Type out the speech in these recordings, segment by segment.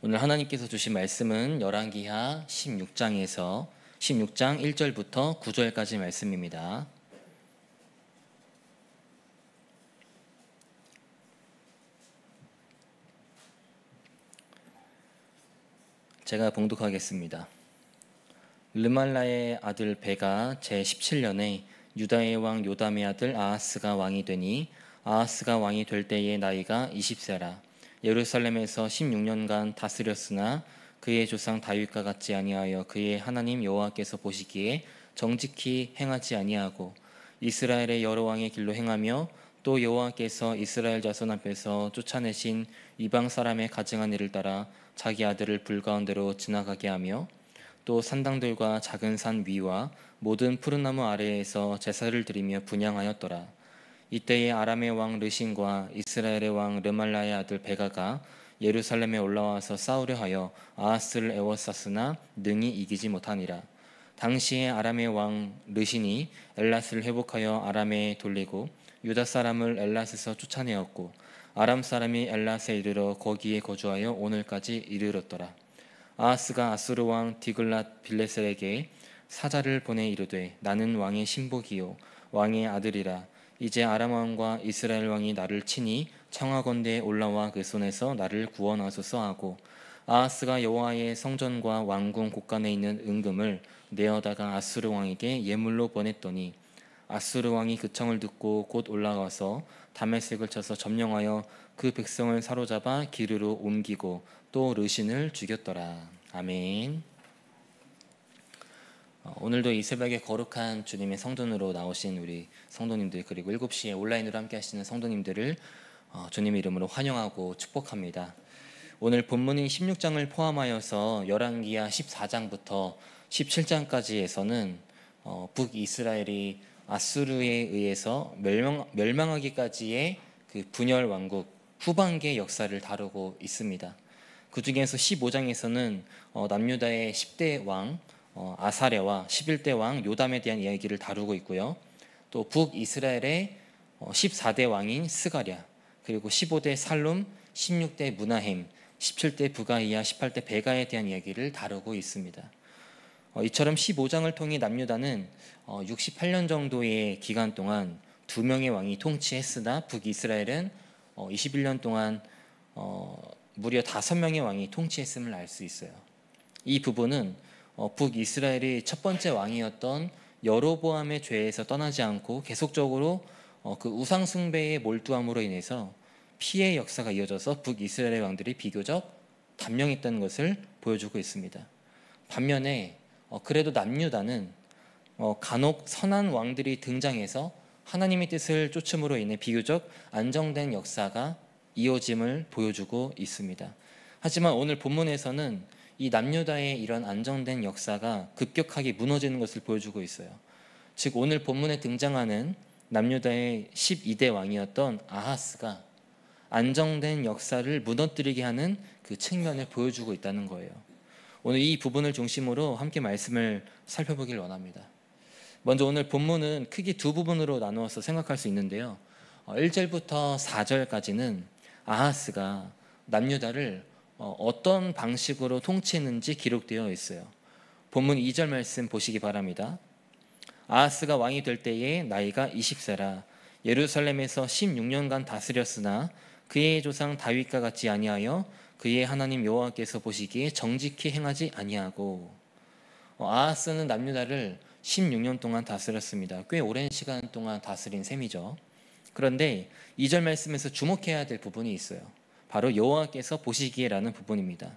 오늘 하나님께서 주신 말씀은 열왕기하 16장에서 16장 1절부터 9절까지 말씀입니다. 제가 봉독하겠습니다. 르말라의 아들 베가 제 17년에 유다의 왕 요담의 아들 아하스가 왕이 되니 아하스가 왕이 될 때의 나이가 20세라. 예루살렘에서 16년간 다스렸으나 그의 조상 다윗과 같지 아니하여 그의 하나님 여호와께서 보시기에 정직히 행하지 아니하고 이스라엘의 여러 왕의 길로 행하며 또 여호와께서 이스라엘 자손 앞에서 쫓아내신 이방 사람의 가증한 일을 따라 자기 아들을 불 가운데로 지나가게 하며 또 산당들과 작은 산 위와 모든 푸른 나무 아래에서 제사를 드리며 분양하였더라. 이때에 아람의 왕 르신과 이스라엘의 왕 르말라의 아들 베가가 예루살렘에 올라와서 싸우려 하여 아하스를 에워쌌으나 능히 이기지 못하니라. 당시에 아람의 왕 르신이 엘라스를 회복하여 아람에 돌리고 유다 사람을 엘라스에서 쫓아내었고 아람 사람이 엘라스에 이르러 거기에 거주하여 오늘까지 이르렀더라. 아하스가 아수르 왕 디글랏 빌레셀에게 사자를 보내 이르되 나는 왕의 신복이요 왕의 아들이라 이제 아람 왕과 이스라엘 왕이 나를 치니 청하건대에 올라와 그 손에서 나를 구원하소서 하고 아하스가 여호와의 성전과 왕궁 곳간에 있는 은금을 내어다가 아수르 왕에게 예물로 보냈더니 아수르 왕이 그 청을 듣고 곧 올라가서 다메섹을 쳐서 점령하여 그 백성을 사로잡아 기르로 옮기고 또 르신을 죽였더라. 아멘. 어, 오늘도 이 새벽에 거룩한 주님의 성돈으로 나오신 우리 성도님들 그리고 7시에 온라인으로 함께 하시는 성도님들을 어, 주님 이름으로 환영하고 축복합니다. 오늘 본문인 16장을 포함하여서 열왕기하 14장부터 17장까지에서는 어, 북이스라엘이 아수르에 의해서 멸망, 하기까지의 그 분열 왕국 후반기의 역사를 다루고 있습니다. 그 중에서 15장에서는 남유다의 10대 왕 어, 아사레와 11대 왕 요담에 대한 이야기를 다루고 있고요. 또 북이스라엘의 14대 어, 왕인 스가랴, 그리고 15대 살룸, 16대 문하햄, 17대 부가이야, 18대 베가에 대한 이야기를 다루고 있습니다. 어, 이처럼 15장을 통해 남유다는 68년 정도의 기간 동안 두 명의 왕이 통치했으나 북이스라엘은 21년 동안 무려 다 명의 왕이 통치했음을 알 수 있어요. 이 부분은 어, 북이스라엘이 첫 번째 왕이었던 여로보암의 죄에서 떠나지 않고 계속적으로 어, 그 우상 숭배의 몰두함으로 인해서 피해 역사가 이어져서 북이스라엘의 왕들이 비교적 단명했던 것을 보여주고 있습니다. 반면에 어, 그래도 남유다는 어, 간혹 선한 왕들이 등장해서 하나님의 뜻을 쫓음으로 인해 비교적 안정된 역사가 이어짐을 보여주고 있습니다. 하지만 오늘 본문에서는 이 남유다의 이런 안정된 역사가 급격하게 무너지는 것을 보여주고 있어요. 즉 오늘 본문에 등장하는 남유다의 12대 왕이었던 아하스가 안정된 역사를 무너뜨리게 하는 그 측면을 보여주고 있다는 거예요. 오늘 이 부분을 중심으로 함께 말씀을 살펴보길 원합니다. 먼저 오늘 본문은 크게 두 부분으로 나누어서 생각할 수 있는데요. 1절부터 어, 4절까지는 아하스가 남유다를 어, 어떤 방식으로 통치했는지 기록되어 있어요. 본문 2절 말씀 보시기 바랍니다. 아하스가 왕이 될 때에 나이가 20세라 예루살렘에서 16년간 다스렸으나 그의 조상 다윗과 같이 아니하여 그의 하나님 여호와께서 보시기에 정직히 행하지 아니하고 어, 아하스는 남유다를 16년 동안 다스렸습니다. 꽤 오랜 시간 동안 다스린 셈이죠. 그런데 2절 말씀에서 주목해야 될 부분이 있어요. 바로 여호와께서 보시기에라는 부분입니다.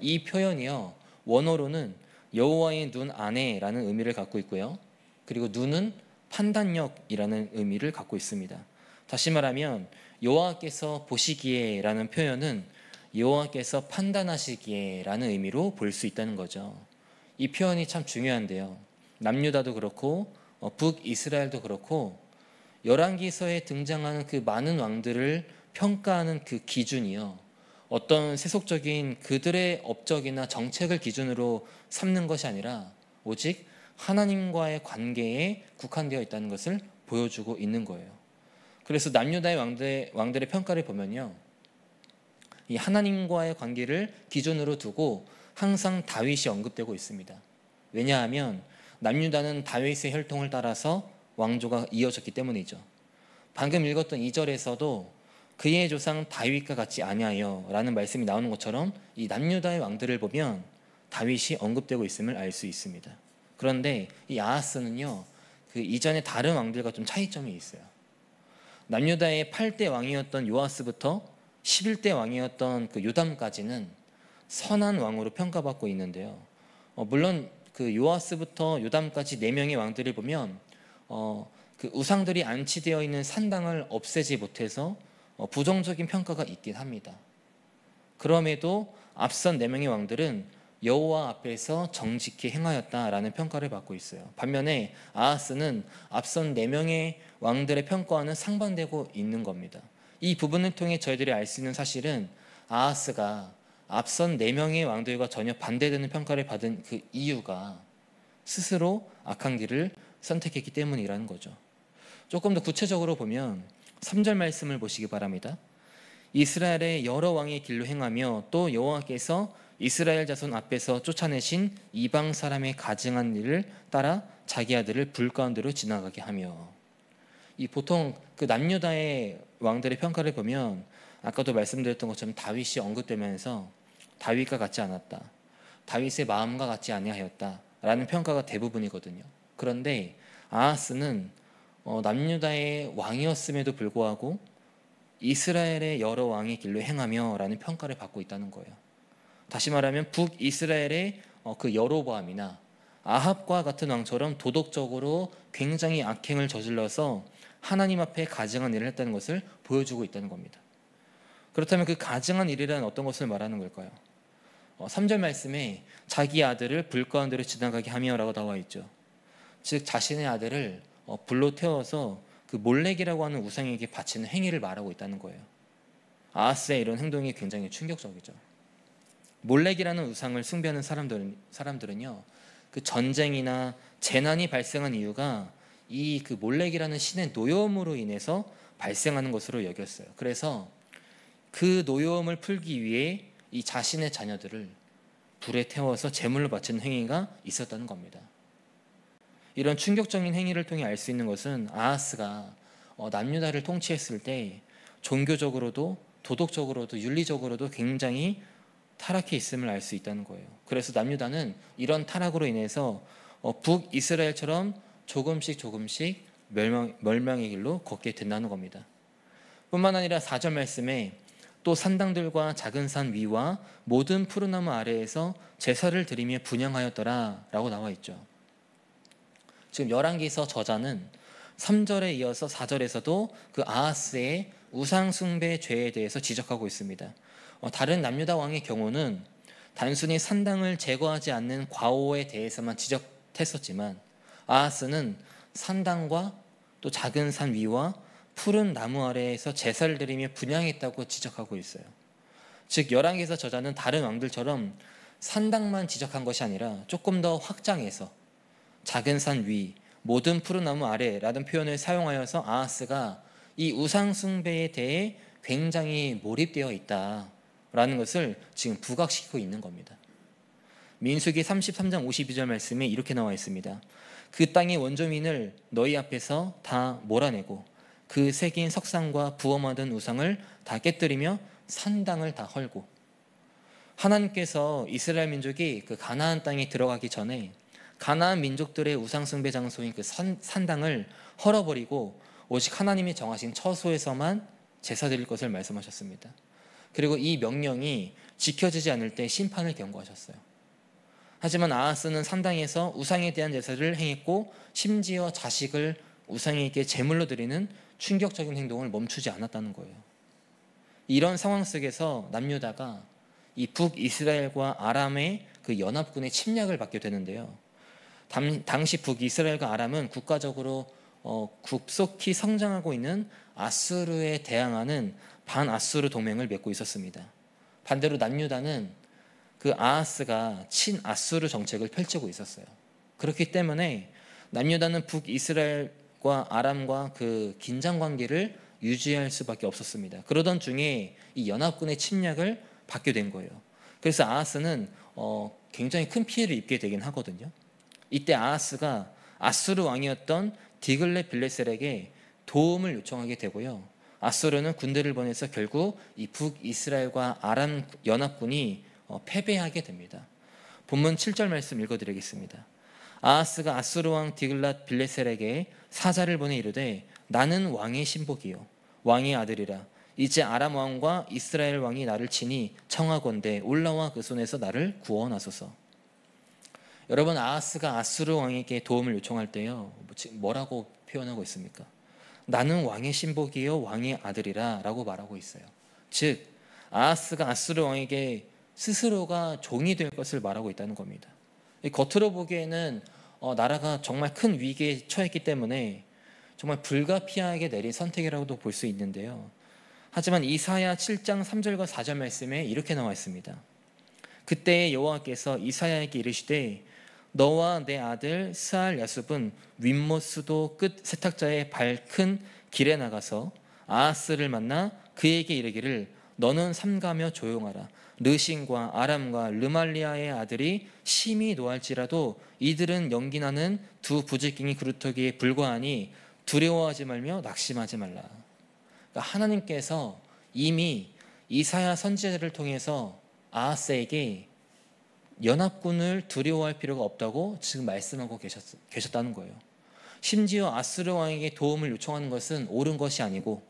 이 표현이요 원어로는 여호와의 눈 안에라는 의미를 갖고 있고요. 그리고 눈은 판단력이라는 의미를 갖고 있습니다. 다시 말하면 여호와께서 보시기에라는 표현은 여호와께서 판단하시기에라는 의미로 볼 수 있다는 거죠. 이 표현이 참 중요한데요. 남유다도 그렇고 어, 북이스라엘도 그렇고 열왕기서에 등장하는 그 많은 왕들을 평가하는 그 기준이요. 어떤 세속적인 그들의 업적이나 정책을 기준으로 삼는 것이 아니라 오직 하나님과의 관계에 국한되어 있다는 것을 보여주고 있는 거예요. 그래서 남유다의 왕들, 의 왕들의 평가를 보면요. 이 하나님과의 관계를 기준으로 두고 항상 다윗이 언급되고 있습니다. 왜냐하면 남유다는 다윗의 혈통을 따라서 왕조가 이어졌기 때문이죠. 방금 읽었던 2절에서도 그의 조상 다윗과 같이 아니하여라는 말씀이 나오는 것처럼 이 남유다의 왕들을 보면 다윗이 언급되고 있음을 알 수 있습니다. 그런데 이 아하스는요. 그 이전의 다른 왕들과 좀 차이점이 있어요. 남유다의 8대 왕이었던 요아스부터 11대 왕이었던 그 요담까지는 선한 왕으로 평가받고 있는데요. 어, 물론 그 요아스부터 요담까지 네 명의 왕들을 보면 어, 그 우상들이 안치되어 있는 산당을 없애지 못해서 어, 부정적인 평가가 있긴 합니다. 그럼에도 앞선 네 명의 왕들은 여호와 앞에서 정직히 행하였다라는 평가를 받고 있어요. 반면에 아하스는 앞선 네 명의 왕들의 평가와는 상반되고 있는 겁니다. 이 부분을 통해 저희들이 알 수 있는 사실은 아하스가 앞선 네 명의 왕들과 전혀 반대되는 평가를 받은 그 이유가 스스로 악한 길을 선택했기 때문이라는 거죠. 조금 더 구체적으로 보면 3절 말씀을 보시기 바랍니다. 이스라엘의 여러 왕의 길로 행하며 또 여호와께서 이스라엘 자손 앞에서 쫓아내신 이방 사람의 가증한 일을 따라 자기 아들을 불 가운데로 지나가게 하며 이 보통 그 남유다의 왕들의 평가를 보면 아까도 말씀드렸던 것처럼 다윗이 언급되면서 다윗과 같지 않았다. 다윗의 마음과 같지 아니하였다라는 평가가 대부분이거든요. 그런데 아하스는 어, 남유다의 왕이었음에도 불구하고 이스라엘의 여러 왕의 길로 행하며라는 평가를 받고 있다는 거예요. 다시 말하면 북이스라엘의 어, 그 여로보암이나 아합과 같은 왕처럼 도덕적으로 굉장히 악행을 저질러서 하나님 앞에 가증한 일을 했다는 것을 보여주고 있다는 겁니다. 그렇다면 그 가증한 일이란 어떤 것을 말하는 걸까요? 어, 3절 말씀에 자기 아들을 불가운데로 지나가게 하며라고 나와 있죠. 즉 자신의 아들을 어, 불로 태워서 그 몰렉이라고 하는 우상에게 바치는 행위를 말하고 있다는 거예요. 아하스의 이런 행동이 굉장히 충격적이죠. 몰렉이라는 우상을 숭배하는 사람들은, 사람들은요, 그 전쟁이나 재난이 발생한 이유가 이 그 몰렉이라는 신의 노여움으로 인해서 발생하는 것으로 여겼어요. 그래서 그 노여움을 풀기 위해 이 자신의 자녀들을 불에 태워서 제물로 바치는 행위가 있었다는 겁니다. 이런 충격적인 행위를 통해 알 수 있는 것은 아하스가 어, 남유다를 통치했을 때 종교적으로도 도덕적으로도 윤리적으로도 굉장히 타락해 있음을 알 수 있다는 거예요. 그래서 남유다는 이런 타락으로 인해서 어, 북이스라엘처럼 조금씩 조금씩 멸망, 멸망의 길로 걷게 된다는 겁니다. 뿐만 아니라 4절 말씀에 또 산당들과 작은 산 위와 모든 푸른 나무 아래에서 제사를 드리며 분양하였더라 라고 나와 있죠. 지금 열왕기서 저자는 3절에 이어서 4절에서도 그 아하스의 우상 숭배 죄에 대해서 지적하고 있습니다. 어, 다른 남유다 왕의 경우는 단순히 산당을 제거하지 않는 과오에 대해서만 지적했었지만 아하스는 산당과 또 작은 산 위와 푸른 나무 아래에서 제사를 드리며 분양했다고 지적하고 있어요. 즉 열왕기서 저자는 다른 왕들처럼 산당만 지적한 것이 아니라 조금 더 확장해서 작은 산 위, 모든 푸른 나무 아래라는 표현을 사용하여서 아하스가 이 우상 숭배에 대해 굉장히 몰입되어 있다라는 것을 지금 부각시키고 있는 겁니다. 민수기 33장 52절 말씀에 이렇게 나와 있습니다. 그 땅의 원조민을 너희 앞에서 다 몰아내고 그 새긴 석상과 부엄하던 우상을 다 깨뜨리며 산당을 다 헐고 하나님께서 이스라엘 민족이 그 가나안 땅에 들어가기 전에 가나안 민족들의 우상 숭배 장소인 그 산, 산당을 헐어버리고 오직 하나님이 정하신 처소에서만 제사 드릴 것을 말씀하셨습니다. 그리고 이 명령이 지켜지지 않을 때 심판을 경고하셨어요. 하지만 아하스는 산당에서 우상에 대한 제사를 행했고 심지어 자식을 우상에게 제물로 드리는 충격적인 행동을 멈추지 않았다는 거예요. 이런 상황 속에서 남유다가 이 북이스라엘과 아람의 그 연합군의 침략을 받게 되는데요. 당시 북이스라엘과 아람은 국가적으로 어, 급속히 성장하고 있는 아수르에 대항하는 반아수르 동맹을 맺고 있었습니다. 반대로 남유다는 그 아하스가 친아수르 정책을 펼치고 있었어요. 그렇기 때문에 남유다는 북이스라엘과 아람과 그 긴장 관계를 유지할 수밖에 없었습니다. 그러던 중에 이 연합군의 침략을 받게 된 거예요. 그래서 아하스는 어, 굉장히 큰 피해를 입게 되긴 하거든요. 이때 아하스가 아수르 왕이었던 디글레 빌레셀에게 도움을 요청하게 되고요. 아수르는 군대를 보내서 결국 이 북이스라엘과 아람 연합군이 어, 패배하게 됩니다. 본문 7절 말씀 읽어드리겠습니다. 아하스가 아수르 왕 디글랏 빌레셀에게 사자를 보내 이르되 나는 왕의 신복이요 왕의 아들이라 이제 아람 왕과 이스라엘 왕이 나를 치니 청하건대 올라와 그 손에서 나를 구원하소서. 여러분 아하스가 아수르 왕에게 도움을 요청할 때요. 뭐 뭐라고 표현하고 있습니까? 나는 왕의 신복이요 왕의 아들이라라고 말하고 있어요. 즉 아하스가 아수르 왕에게 스스로가 종이 될 것을 말하고 있다는 겁니다. 겉으로 보기에는 어, 나라가 정말 큰 위기에 처했기 때문에 정말 불가피하게 내린 선택이라고도 볼 수 있는데요. 하지만 이사야 7장 3절과 4절 말씀에 이렇게 나와 있습니다. 그때 여호와께서 이사야에게 이르시되 너와 내 아들 스알 야숲은 윗모수도끝 세탁자의 밝은 길에 나가서 아하스를 만나 그에게 이르기를 너는 삼가며 조용하라. 르신과 아람과 르말리아의 아들이 심히 노할지라도 이들은 연기나는 두 부지깽이 그루터기에 불과하니 두려워하지 말며 낙심하지 말라. 그러니까 하나님께서 이미 이사야 선지자를 통해서 아하스에게 연합군을 두려워할 필요가 없다고 지금 말씀하고 계셨, 계셨다는 거예요. 심지어 아스르 왕에게 도움을 요청하는 것은 옳은 것이 아니고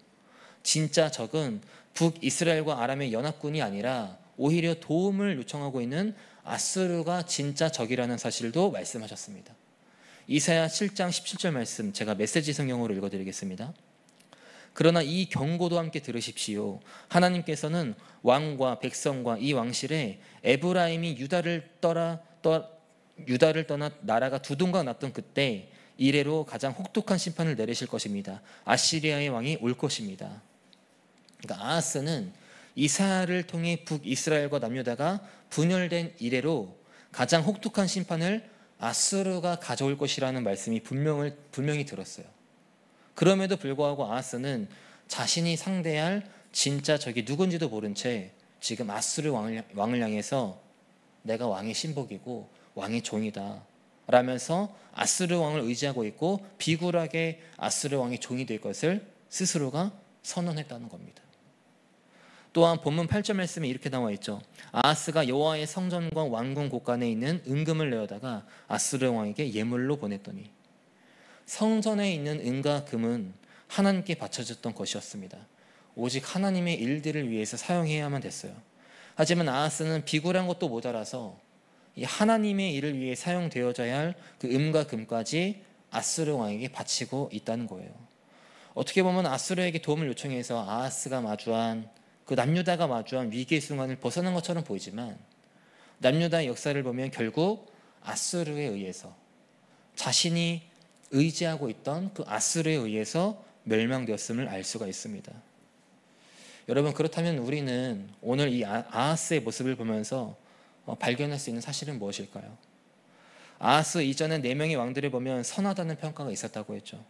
진짜 적은 북이스라엘과 아람의 연합군이 아니라 오히려 도움을 요청하고 있는 아스르가 진짜 적이라는 사실도 말씀하셨습니다. 이사야 7장 17절 말씀 제가 메시지 성경으로 읽어드리겠습니다. 그러나 이 경고도 함께 들으십시오. 하나님께서는 왕과 백성과 이 왕실에 에브라임이 유다를 떠나 떠, 유다를 떠나 나라가 두둥강 났던 그때 이래로 가장 혹독한 심판을 내리실 것입니다. 아시리아의 왕이 올 것입니다. 그러니까 아하스는 이사를 통해 북이스라엘과 남유다가 분열된 이래로 가장 혹독한 심판을 아수르가 가져올 것이라는 말씀이 분명을, 분명히 들었어요. 그럼에도 불구하고 아하스는 자신이 상대할 진짜 적이 누군지도 모른 채 지금 아수르 왕을, 왕을 향해서 내가 왕의 신복이고 왕의 종이다 라면서 아수르 왕을 의지하고 있고 비굴하게 아수르 왕의 종이 될 것을 스스로가 선언했다는 겁니다. 또한 본문 8절 말씀에 이렇게 나와 있죠. 아하스가 여호와의 성전과 왕궁 곳간에 있는 은금을 내어다가 아스르 왕에게 예물로 보냈더니 성전에 있는 은과 금은 하나님께 바쳐졌던 것이었습니다. 오직 하나님의 일들을 위해서 사용해야만 됐어요. 하지만 아하스는 비굴한 것도 모자라서 이 하나님의 일을 위해 사용되어져야 할그 음과 금까지 아스르 왕에게 바치고 있다는 거예요. 어떻게 보면 아스르에게 도움을 요청해서 아하스가 마주한 그 남유다가 마주한 위기의 순간을 벗어난 것처럼 보이지만 남유다의 역사를 보면 결국 아스르에 의해서 자신이 의지하고 있던 그 아스르에 의해서 멸망되었음을 알 수가 있습니다. 여러분 그렇다면 우리는 오늘 이 아, 아하스의 모습을 보면서 어, 발견할 수 있는 사실은 무엇일까요? 아하스 이전에 네 명의 왕들을 보면 선하다는 평가가 있었다고 했죠.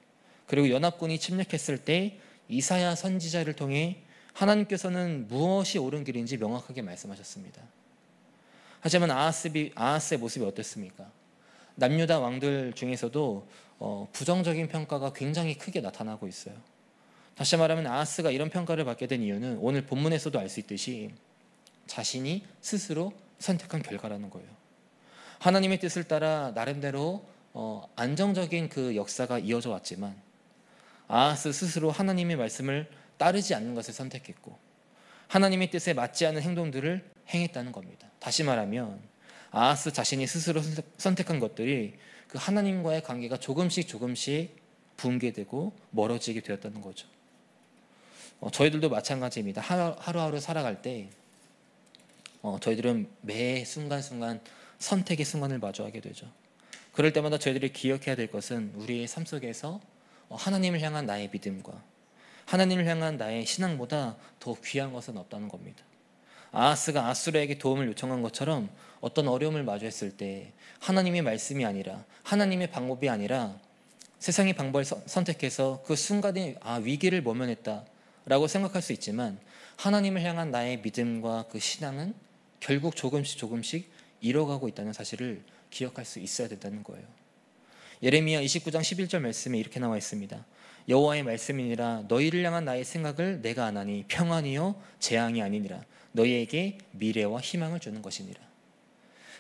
그리고 연합군이 침략했을 때 이사야 선지자를 통해 하나님께서는 무엇이 옳은 길인지 명확하게 말씀하셨습니다. 하지만 아하스의 모습이 어땠습니까? 남유다 왕들 중에서도 어, 부정적인 평가가 굉장히 크게 나타나고 있어요. 다시 말하면 아하스가 이런 평가를 받게 된 이유는 오늘 본문에서도 알 수 있듯이 자신이 스스로 선택한 결과라는 거예요. 하나님의 뜻을 따라 나름대로 어, 안정적인 그 역사가 이어져 왔지만 아하스 스스로 하나님의 말씀을 따르지 않는 것을 선택했고 하나님의 뜻에 맞지 않은 행동들을 행했다는 겁니다. 다시 말하면 아하스 자신이 스스로 선택한 것들이 그 하나님과의 관계가 조금씩 조금씩 붕괴되고 멀어지게 되었다는 거죠. 어, 저희들도 마찬가지입니다. 하루, 하루 살아갈 때 어, 저희들은 매 순간순간 선택의 순간을 마주하게 되죠. 그럴 때마다 저희들이 기억해야 될 것은 우리의 삶 속에서 어, 하나님을 향한 나의 믿음과 하나님을 향한 나의 신앙보다 더 귀한 것은 없다는 겁니다. 아하스가 아수르에게 도움을 요청한 것처럼 어떤 어려움을 마주했을 때 하나님의 말씀이 아니라 하나님의 방법이 아니라 세상의 방법을 선택해서 그 순간에 아 위기를 모면했다라고 생각할 수 있지만 하나님을 향한 나의 믿음과 그 신앙은 결국 조금씩 조금씩 잃어가고 있다는 사실을 기억할 수 있어야 된다는 거예요. 예레미야 29장 11절 말씀에 이렇게 나와 있습니다. 여호와의 말씀이니라 너희를 향한 나의 생각을 내가 안하니 평안이요 재앙이 아니니라 너희에게 미래와 희망을 주는 것이니라.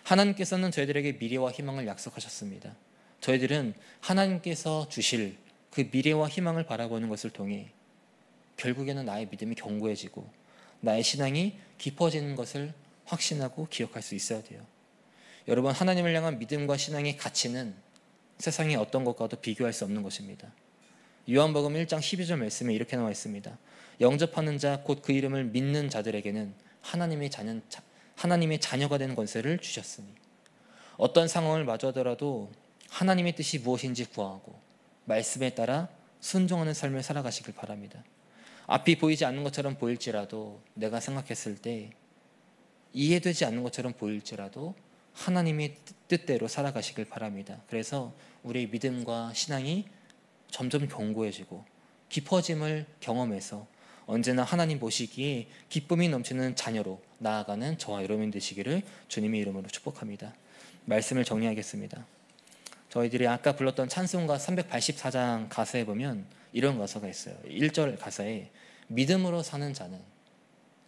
하나님께서는 저희들에게 미래와 희망을 약속하셨습니다. 저희들은 하나님께서 주실 그 미래와 희망을 바라보는 것을 통해 결국에는 나의 믿음이 견고해지고 나의 신앙이 깊어지는 것을 확신하고 기억할 수 있어야 돼요. 여러분, 하나님을 향한 믿음과 신앙의 가치는 세상의 어떤 것과도 비교할 수 없는 것입니다. 요한복음 1장 12절 말씀에 이렇게 나와 있습니다. 영접하는 자 곧 그 이름을 믿는 자들에게는 하나님의 자녀, 하나님의 자녀가 되는 권세를 주셨으니 어떤 상황을 마주하더라도 하나님의 뜻이 무엇인지 구하고 말씀에 따라 순종하는 삶을 살아가시길 바랍니다. 앞이 보이지 않는 것처럼 보일지라도 내가 생각했을 때 이해되지 않는 것처럼 보일지라도 하나님의 뜻대로 살아가시길 바랍니다. 그래서 우리의 믿음과 신앙이 점점 견고해지고 깊어짐을 경험해서 언제나 하나님 보시기에 기쁨이 넘치는 자녀로 나아가는 저와 여러분 되시기를 주님의 이름으로 축복합니다. 말씀을 정리하겠습니다. 저희들이 아까 불렀던 찬송가 384장 가사에 보면 이런 가사가 있어요. 1절 가사에 믿음으로 사는 자는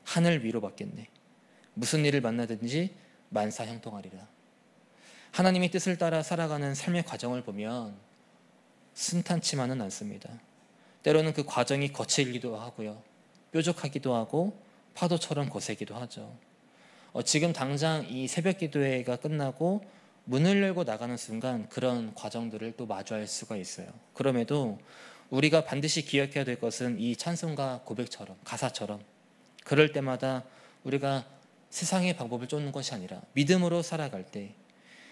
하늘 위로 받겠네. 무슨 일을 만나든지 만사 형통하리라. 하나님의 뜻을 따라 살아가는 삶의 과정을 보면 순탄치만은 않습니다. 때로는 그 과정이 거칠기도 하고요. 뾰족하기도 하고 파도처럼 거세기도 하죠. 어, 지금 당장 이 새벽 기도회가 끝나고 문을 열고 나가는 순간 그런 과정들을 또 마주할 수가 있어요. 그럼에도 우리가 반드시 기억해야 될 것은 이 찬송가 고백처럼 가사처럼 그럴 때마다 우리가 세상의 방법을 쫓는 것이 아니라 믿음으로 살아갈 때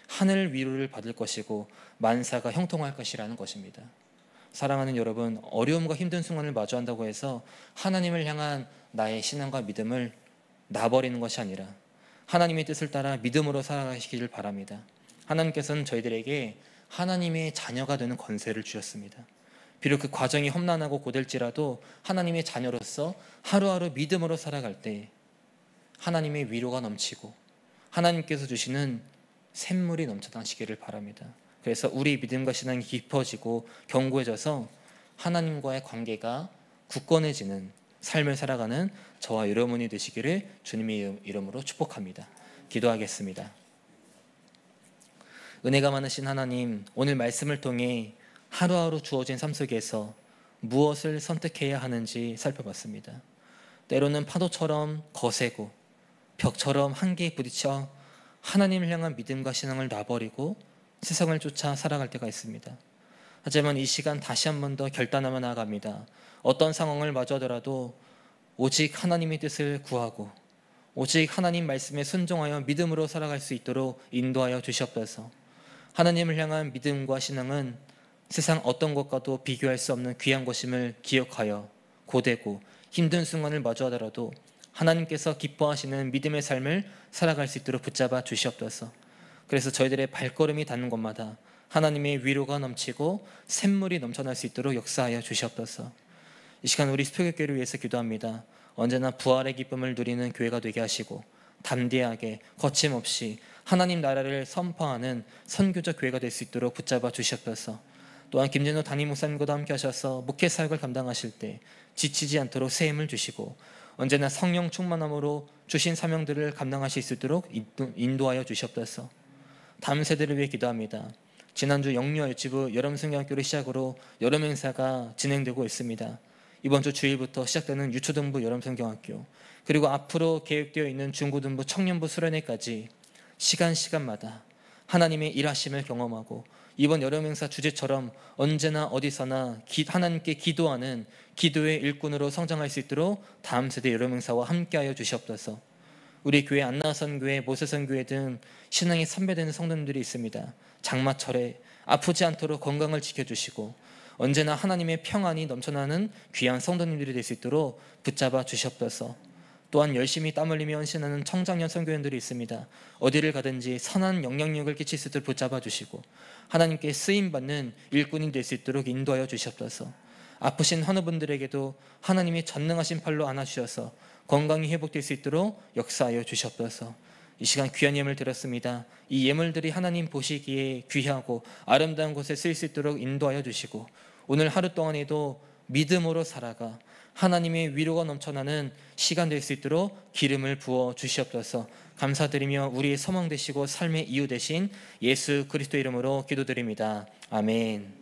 하늘 위로를 받을 것이고 만사가 형통할 것이라는 것입니다. 사랑하는 여러분, 어려움과 힘든 순간을 마주한다고 해서 하나님을 향한 나의 신앙과 믿음을 놔버리는 것이 아니라 하나님의 뜻을 따라 믿음으로 살아가시기를 바랍니다. 하나님께서는 저희들에게 하나님의 자녀가 되는 권세를 주셨습니다. 비록 그 과정이 험난하고 고될지라도 하나님의 자녀로서 하루하루 믿음으로 살아갈 때 하나님의 위로가 넘치고 하나님께서 주시는 샘물이 넘쳐나시기를 바랍니다. 그래서 우리 믿음과 신앙이 깊어지고 견고해져서 하나님과의 관계가 굳건해지는 삶을 살아가는 저와 여러분이 되시기를 주님의 이름으로 축복합니다. 기도하겠습니다. 은혜가 많으신 하나님, 오늘 말씀을 통해 하루하루 주어진 삶 속에서 무엇을 선택해야 하는지 살펴봤습니다. 때로는 파도처럼 거세고 벽처럼 한계에 부딪혀 하나님을 향한 믿음과 신앙을 놔버리고 세상을 쫓아 살아갈 때가 있습니다. 하지만 이 시간 다시 한 번 더 결단하며 나아갑니다. 어떤 상황을 마주하더라도 오직 하나님의 뜻을 구하고 오직 하나님 말씀에 순종하여 믿음으로 살아갈 수 있도록 인도하여 주시옵소서. 하나님을 향한 믿음과 신앙은 세상 어떤 것과도 비교할 수 없는 귀한 것임을 기억하여 고되고 힘든 순간을 마주하더라도 하나님께서 기뻐하시는 믿음의 삶을 살아갈 수 있도록 붙잡아 주시옵소서. 그래서 저희들의 발걸음이 닿는 곳마다 하나님의 위로가 넘치고 샘물이 넘쳐날 수 있도록 역사하여 주시옵소서. 이 시간 우리 스표교회를 위해서 기도합니다. 언제나 부활의 기쁨을 누리는 교회가 되게 하시고 담대하게 거침없이 하나님 나라를 선포하는 선교적 교회가 될 수 있도록 붙잡아 주시옵소서. 또한 김진호 담임 목사님과도 함께 하셔서 목회 사역을 감당하실 때 지치지 않도록 새 힘을 주시고 언제나 성령 충만함으로 주신 사명들을 감당하실 수 있도록 인도하여 주시옵소서. 다음 세대를 위해 기도합니다. 지난주 영유아 유치부 여름 성경학교를 시작으로 여름 행사가 진행되고 있습니다. 이번 주 주일부터 시작되는 유초등부 여름 성경학교 그리고 앞으로 계획되어 있는 중고등부 청년부 수련회까지 시간 시간마다 하나님의 일하심을 경험하고 이번 여름 행사 주제처럼 언제나 어디서나 하나님께 기도하는 기도의 일꾼으로 성장할 수 있도록 다음 세대 여름 행사와 함께하여 주시옵소서. 우리 교회 안나선 교회, 모세선 교회 등 신앙이 선배되는 성도님들이 있습니다. 장마철에 아프지 않도록 건강을 지켜주시고 언제나 하나님의 평안이 넘쳐나는 귀한 성도님들이 될 수 있도록 붙잡아 주시옵소서. 또한 열심히 땀 흘리며 헌신하는 청장년 선교인들이 있습니다. 어디를 가든지 선한 영향력을 끼칠 수 있도록 붙잡아 주시고 하나님께 쓰임 받는 일꾼이 될 수 있도록 인도하여 주시옵소서. 아프신 환우분들에게도 하나님이 전능하신 팔로 안아주셔서 건강이 회복될 수 있도록 역사하여 주시옵소서. 이 시간 귀한 예물 드렸습니다. 이 예물들이 하나님 보시기에 귀하고 아름다운 곳에 쓰일 수 있도록 인도하여 주시고 오늘 하루 동안에도 믿음으로 살아가 하나님의 위로가 넘쳐나는 시간 될 수 있도록 기름을 부어 주시옵소서. 감사드리며 우리의 소망 되시고 삶의 이유 되신 예수 그리스도 이름으로 기도드립니다. 아멘.